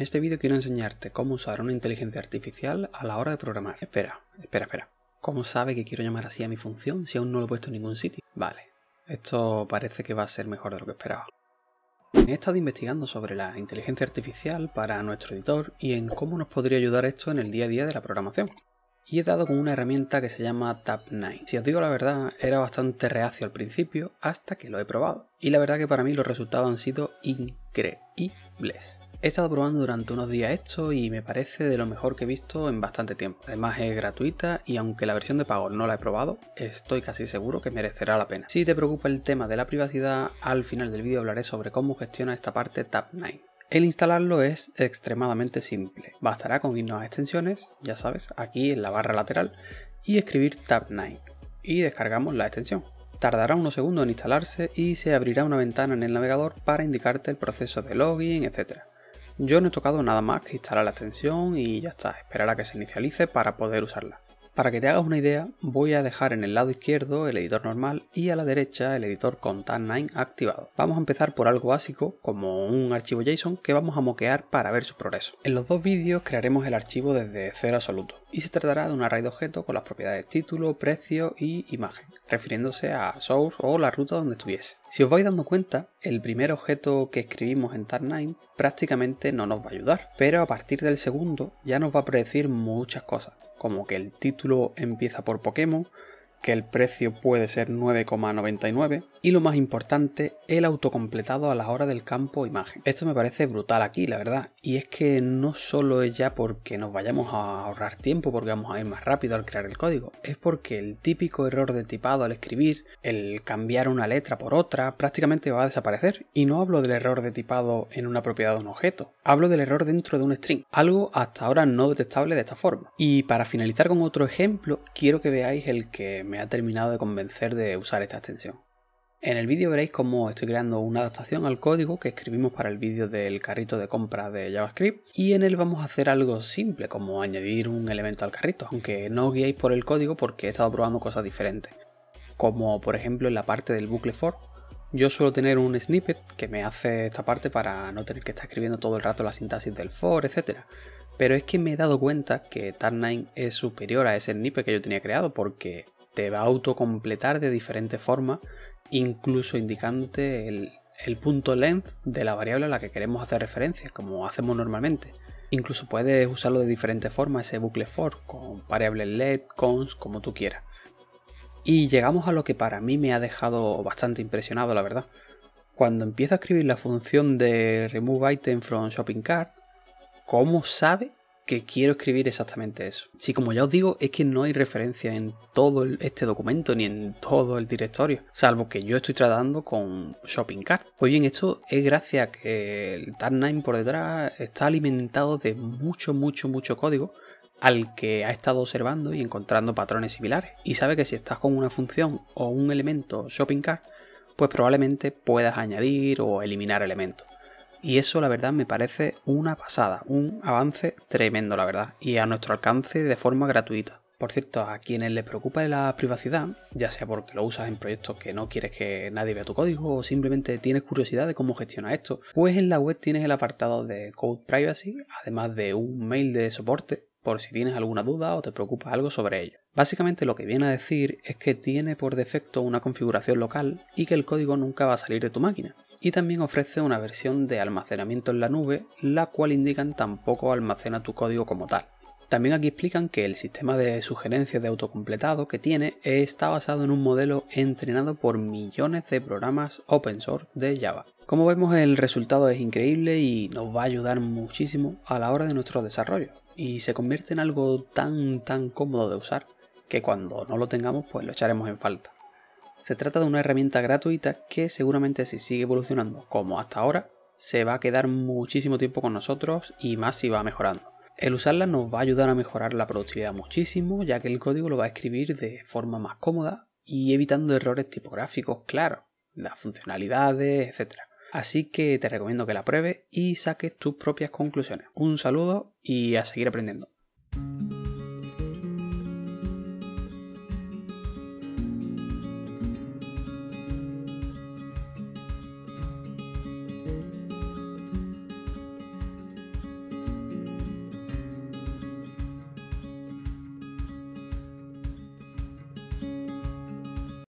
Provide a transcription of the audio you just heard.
En este vídeo quiero enseñarte cómo usar una inteligencia artificial a la hora de programar. Espera, espera, espera. ¿Cómo sabe que quiero llamar así a mi función si aún no lo he puesto en ningún sitio? Vale, esto parece que va a ser mejor de lo que esperaba. He estado investigando sobre la inteligencia artificial para nuestro editor y en cómo nos podría ayudar esto en el día a día de la programación. Y he dado con una herramienta que se llama Tab9. Si os digo la verdad, era bastante reacio al principio hasta que lo he probado. Y la verdad que para mí los resultados han sido increíbles. He estado probando durante unos días esto y me parece de lo mejor que he visto en bastante tiempo. Además es gratuita y aunque la versión de pago no la he probado, estoy casi seguro que merecerá la pena. Si te preocupa el tema de la privacidad, al final del vídeo hablaré sobre cómo gestiona esta parte Tab9. El instalarlo es extremadamente simple. Bastará con irnos a extensiones, ya sabes, aquí en la barra lateral, y escribir Tab9 y descargamos la extensión. Tardará unos segundos en instalarse y se abrirá una ventana en el navegador para indicarte el proceso de login, etc. Yo no he tocado nada más que instalar la extensión y ya está, esperar a que se inicialice para poder usarla. Para que te hagas una idea, voy a dejar en el lado izquierdo el editor normal y a la derecha el editor con tan 9 activado. Vamos a empezar por algo básico, como un archivo JSON que vamos a moquear para ver su progreso. En los dos vídeos crearemos el archivo desde cero absoluto y se tratará de un array de objetos con las propiedades título, precio y imagen, refiriéndose a source o la ruta donde estuviese. Si os vais dando cuenta, el primer objeto que escribimos en Tar9 prácticamente no nos va a ayudar, pero a partir del segundo ya nos va a predecir muchas cosas como que el título empieza por Pokémon, que el precio puede ser 9,99 y lo más importante, el autocompletado a la hora del campo imagen. Esto me parece brutal aquí, la verdad, y es que no solo es ya porque nos vayamos a ahorrar tiempo, porque vamos a ir más rápido al crear el código, es porque el típico error de tipado al escribir, el cambiar una letra por otra, prácticamente va a desaparecer. Y no hablo del error de tipado en una propiedad de un objeto, hablo del error dentro de un string, algo hasta ahora no detectable de esta forma. Y para finalizar con otro ejemplo, quiero que veáis el que me ha terminado de convencer de usar esta extensión. En el vídeo veréis cómo estoy creando una adaptación al código que escribimos para el vídeo del carrito de compra de JavaScript y en él vamos a hacer algo simple como añadir un elemento al carrito, aunque no os guiéis por el código porque he estado probando cosas diferentes, como por ejemplo en la parte del bucle for. Yo suelo tener un snippet que me hace esta parte para no tener que estar escribiendo todo el rato la sintaxis del for, etc. Pero es que me he dado cuenta que Tar9 es superior a ese snippet que yo tenía creado porque te va a autocompletar de diferente forma incluso indicándote el, punto length de la variable a la que queremos hacer referencia, como hacemos normalmente. Incluso puedes usarlo de diferente formas, ese bucle for, con variables let cons, como tú quieras. Y llegamos a lo que para mí me ha dejado bastante impresionado, la verdad. Cuando empiezo a escribir la función de remove item from shopping cart, ¿cómo sabe que quiero escribir exactamente eso. Si como ya os digo, es que no hay referencia en todo este documento ni en todo el directorio, salvo que yo estoy tratando con Shopping Cart. Pues bien, esto es gracias a que el Tab9 por detrás está alimentado de mucho, mucho, mucho código al que ha estado observando y encontrando patrones similares. Y sabe que si estás con una función o un elemento Shopping Cart, pues probablemente puedas añadir o eliminar elementos. Y eso la verdad me parece una pasada, un avance tremendo la verdad, y a nuestro alcance de forma gratuita. Por cierto, a quienes les preocupa la privacidad, ya sea porque lo usas en proyectos que no quieres que nadie vea tu código o simplemente tienes curiosidad de cómo gestiona esto, pues en la web tienes el apartado de Code Privacy, además de un mail de soporte por si tienes alguna duda o te preocupa algo sobre ello. Básicamente lo que viene a decir es que tiene por defecto una configuración local y que el código nunca va a salir de tu máquina. Y también ofrece una versión de almacenamiento en la nube, la cual indican tampoco almacena tu código como tal. También aquí explican que el sistema de sugerencias de autocompletado que tiene está basado en un modelo entrenado por millones de programas open source de Java. Como vemos el resultado es increíble y nos va a ayudar muchísimo a la hora de nuestro desarrollo y se convierte en algo tan tan cómodo de usar que cuando no lo tengamos pues lo echaremos en falta. Se trata de una herramienta gratuita que seguramente si sigue evolucionando como hasta ahora se va a quedar muchísimo tiempo con nosotros y más si va mejorando. El usarla nos va a ayudar a mejorar la productividad muchísimo ya que el código lo va a escribir de forma más cómoda y evitando errores tipográficos, claro, las funcionalidades, etcétera. Así que te recomiendo que la pruebes y saques tus propias conclusiones. Un saludo y a seguir aprendiendo.